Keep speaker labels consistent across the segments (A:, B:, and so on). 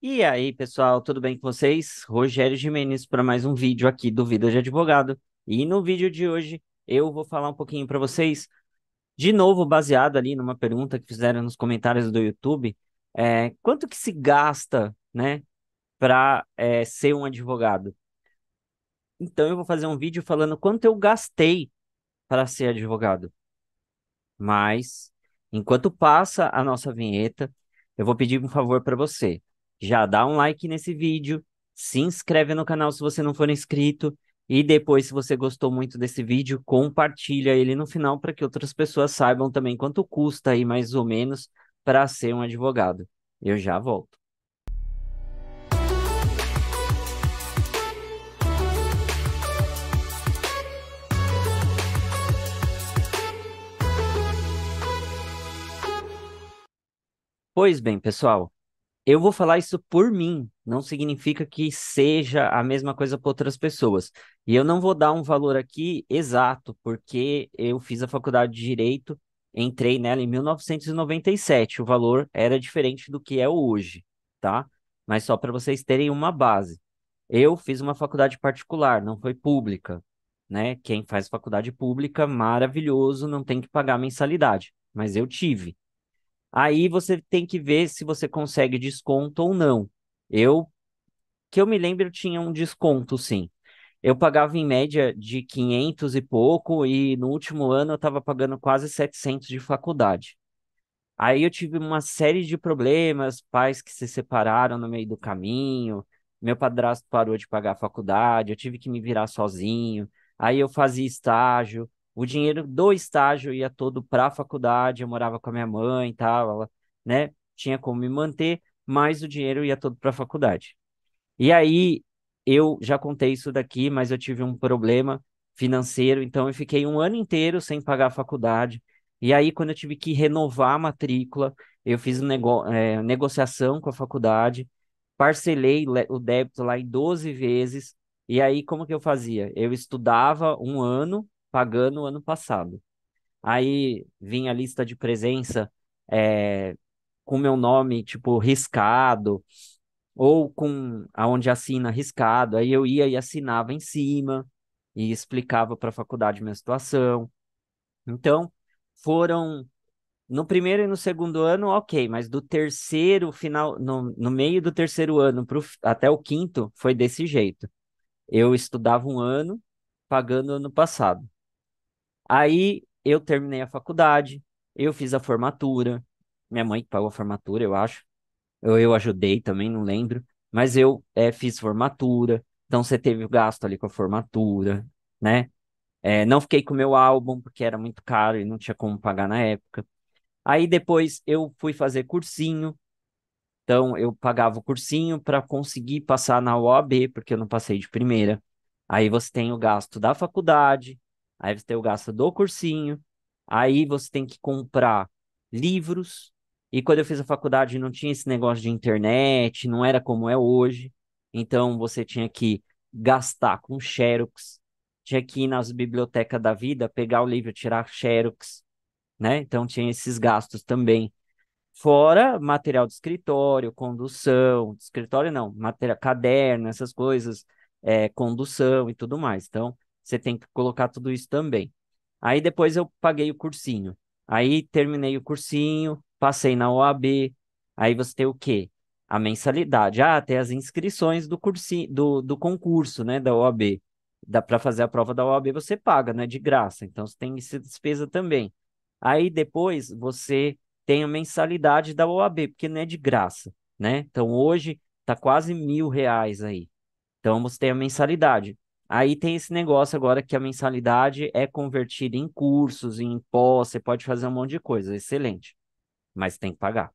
A: E aí, pessoal, tudo bem com vocês? Rogério Jimenez para mais um vídeo aqui do Vida de Advogado. E no vídeo de hoje eu vou falar um pouquinho para vocês, de novo baseado ali numa pergunta que fizeram nos comentários do YouTube, é, quanto que se gasta, né, para é, ser um advogado? Então eu vou fazer um vídeo falando quanto eu gastei para ser advogado. Mas enquanto passa a nossa vinheta, eu vou pedir um favor para você já dá um like nesse vídeo, se inscreve no canal se você não for inscrito e depois, se você gostou muito desse vídeo, compartilha ele no final para que outras pessoas saibam também quanto custa aí mais ou menos para ser um advogado. Eu já volto. Pois bem, pessoal, eu vou falar isso por mim, não significa que seja a mesma coisa para outras pessoas. E eu não vou dar um valor aqui exato, porque eu fiz a faculdade de Direito, entrei nela em 1997, o valor era diferente do que é hoje, tá? Mas só para vocês terem uma base. Eu fiz uma faculdade particular, não foi pública, né? Quem faz faculdade pública, maravilhoso, não tem que pagar mensalidade, mas eu tive. Aí você tem que ver se você consegue desconto ou não. Eu, que eu me lembro, tinha um desconto, sim. Eu pagava em média de 500 e pouco, e no último ano eu estava pagando quase 700 de faculdade. Aí eu tive uma série de problemas, pais que se separaram no meio do caminho, meu padrasto parou de pagar a faculdade, eu tive que me virar sozinho. Aí eu fazia estágio, o dinheiro do estágio ia todo para a faculdade, eu morava com a minha mãe e tal, ela, né, tinha como me manter, mas o dinheiro ia todo para a faculdade. E aí, eu já contei isso daqui, mas eu tive um problema financeiro, então eu fiquei um ano inteiro sem pagar a faculdade. E aí, quando eu tive que renovar a matrícula, eu fiz nego é, negociação com a faculdade, parcelei o débito lá em 12 vezes. E aí, como que eu fazia? Eu estudava um ano, pagando ano passado. Aí vinha a lista de presença é, com meu nome, tipo, riscado, ou com aonde assina riscado. Aí eu ia e assinava em cima e explicava para a faculdade minha situação. Então, foram no primeiro e no segundo ano, ok, mas do terceiro final, no, no meio do terceiro ano pro, até o quinto, foi desse jeito. Eu estudava um ano, pagando ano passado. Aí eu terminei a faculdade, eu fiz a formatura, minha mãe pagou a formatura, eu acho. Eu, eu ajudei também, não lembro. Mas eu é, fiz formatura, então você teve o gasto ali com a formatura, né? É, não fiquei com o meu álbum, porque era muito caro e não tinha como pagar na época. Aí depois eu fui fazer cursinho, então eu pagava o cursinho para conseguir passar na OAB, porque eu não passei de primeira. Aí você tem o gasto da faculdade, Aí você tem o gasto do cursinho, aí você tem que comprar livros. E quando eu fiz a faculdade não tinha esse negócio de internet, não era como é hoje. Então você tinha que gastar com xerox, tinha que ir nas bibliotecas da vida, pegar o livro, tirar xerox, né? Então tinha esses gastos também. Fora material de escritório, condução, de escritório não, material, caderno, essas coisas, é, condução e tudo mais. Então, você tem que colocar tudo isso também. Aí depois eu paguei o cursinho. Aí terminei o cursinho, passei na OAB. Aí você tem o quê? A mensalidade. Ah, tem as inscrições do cursinho, do, do concurso, né, da OAB. Dá para fazer a prova da OAB, você paga, né de graça. Então você tem essa despesa também. Aí depois você tem a mensalidade da OAB, porque não é de graça, né? Então hoje tá quase mil reais aí. Então você tem a mensalidade. Aí tem esse negócio agora que a mensalidade é convertida em cursos, em pós, você pode fazer um monte de coisa, excelente, mas tem que pagar.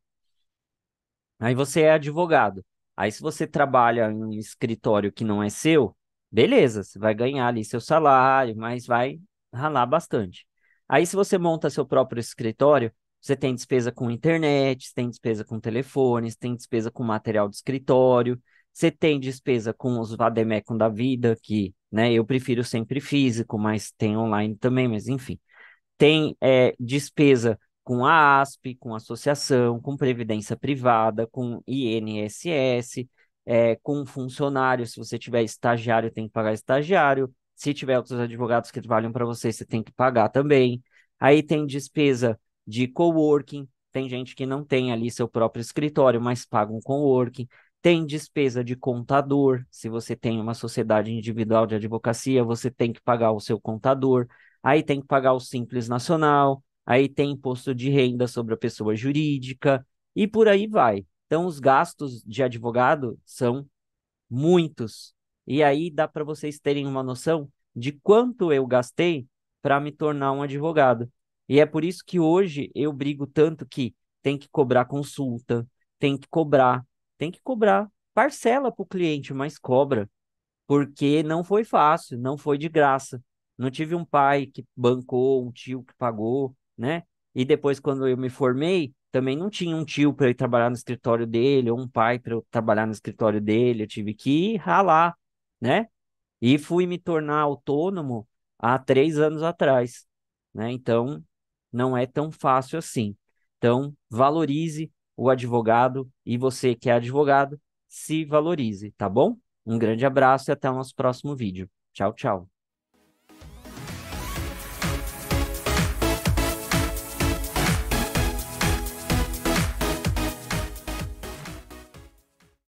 A: Aí você é advogado. Aí se você trabalha em um escritório que não é seu, beleza, você vai ganhar ali seu salário, mas vai ralar bastante. Aí se você monta seu próprio escritório, você tem despesa com internet, você tem despesa com telefones, tem despesa com material de escritório, você tem despesa com os vademecum da vida, que né, eu prefiro sempre físico, mas tem online também, mas enfim. Tem é, despesa com a ASP, com a associação, com previdência privada, com INSS, é, com funcionário, se você tiver estagiário, tem que pagar estagiário. Se tiver outros advogados que trabalham para você, você tem que pagar também. Aí tem despesa de coworking, tem gente que não tem ali seu próprio escritório, mas paga um coworking tem despesa de contador. Se você tem uma sociedade individual de advocacia, você tem que pagar o seu contador. Aí tem que pagar o Simples Nacional. Aí tem imposto de renda sobre a pessoa jurídica. E por aí vai. Então, os gastos de advogado são muitos. E aí dá para vocês terem uma noção de quanto eu gastei para me tornar um advogado. E é por isso que hoje eu brigo tanto que tem que cobrar consulta, tem que cobrar tem que cobrar. Parcela para o cliente, mas cobra. Porque não foi fácil, não foi de graça. Não tive um pai que bancou, um tio que pagou, né? E depois, quando eu me formei, também não tinha um tio para eu trabalhar no escritório dele, ou um pai para eu trabalhar no escritório dele. Eu tive que ralar, né? E fui me tornar autônomo há três anos atrás, né? Então, não é tão fácil assim. Então, valorize o advogado e você que é advogado se valorize, tá bom? Um grande abraço e até o nosso próximo vídeo. Tchau, tchau.